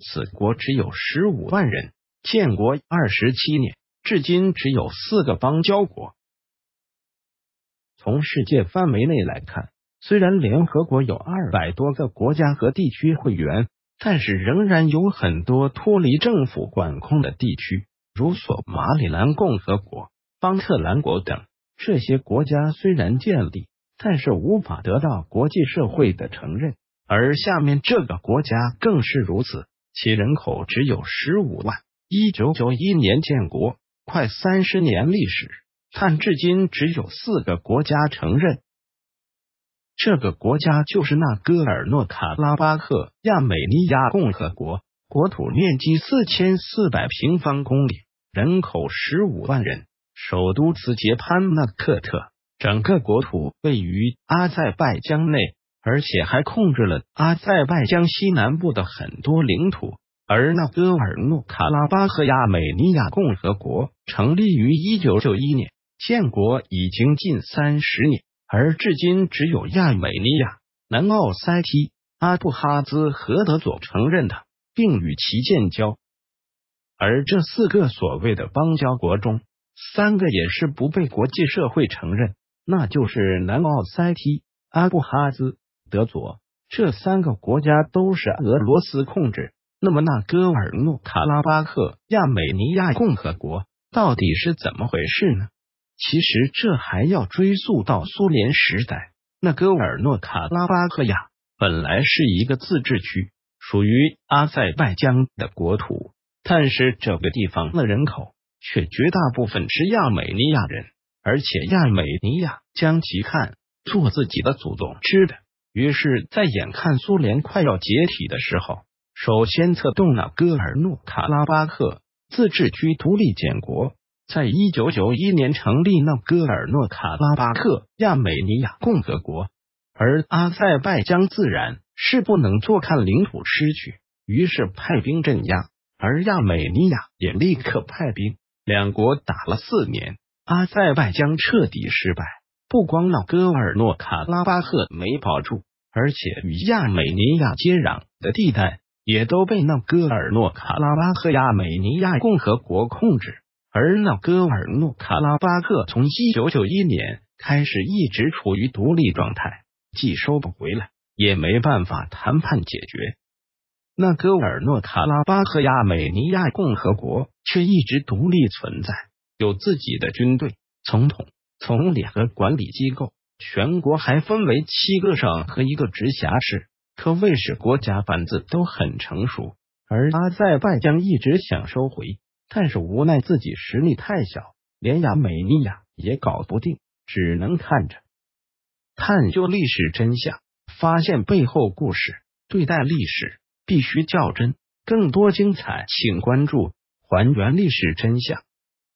此国只有十五万人，建国二十七年，至今只有四个邦交国。从世界范围内来看，虽然联合国有二百多个国家和地区会员，但是仍然有很多脱离政府管控的地区，如索马里兰共和国、邦特兰国等。这些国家虽然建立，但是无法得到国际社会的承认。而下面这个国家更是如此。其人口只有十五万，一九九一年建国，快三十年历史，但至今只有四个国家承认这个国家，就是那戈尔诺卡拉巴赫亚美尼亚共和国，国土面积四千四百平方公里，人口十五万人，首都斯杰潘纳克特，整个国土位于阿塞拜疆内。而且还控制了阿塞拜疆西南部的很多领土。而纳戈尔诺卡拉巴赫亚美尼亚共和国成立于一九九一年，建国已经近三十年，而至今只有亚美尼亚、南奥塞梯、阿布哈兹和德佐承认它，并与其建交。而这四个所谓的邦交国中，三个也是不被国际社会承认，那就是南奥塞梯、阿布哈兹。德佐这三个国家都是俄罗斯控制，那么纳戈尔诺卡拉巴克亚美尼亚共和国到底是怎么回事呢？其实这还要追溯到苏联时代。纳戈尔诺卡拉巴克亚本来是一个自治区，属于阿塞拜疆的国土，但是这个地方的人口却绝大部分是亚美尼亚人，而且亚美尼亚将其看做自己的祖宗，吃的。于是，在眼看苏联快要解体的时候，首先策动了戈尔诺卡拉巴克自治区独立建国，在一九九一年成立那戈尔诺卡拉巴克亚美尼亚共和国。而阿塞拜疆自然是不能坐看领土失去，于是派兵镇压，而亚美尼亚也立刻派兵，两国打了四年，阿塞拜疆彻底失败。不光那戈尔诺卡拉巴赫没保住，而且与亚美尼亚接壤的地带也都被那戈尔诺卡拉巴赫亚美尼亚共和国控制。而那戈尔诺卡拉巴赫从一九九一年开始一直处于独立状态，既收不回来，也没办法谈判解决。那戈尔诺卡拉巴赫亚美尼亚共和国却一直独立存在，有自己的军队、总统。从两个管理机构，全国还分为七个省和一个直辖市，可谓是国家班子都很成熟。而阿塞拜疆一直想收回，但是无奈自己实力太小，连亚美尼亚也搞不定，只能看着。探究历史真相，发现背后故事，对待历史必须较真。更多精彩，请关注《还原历史真相》。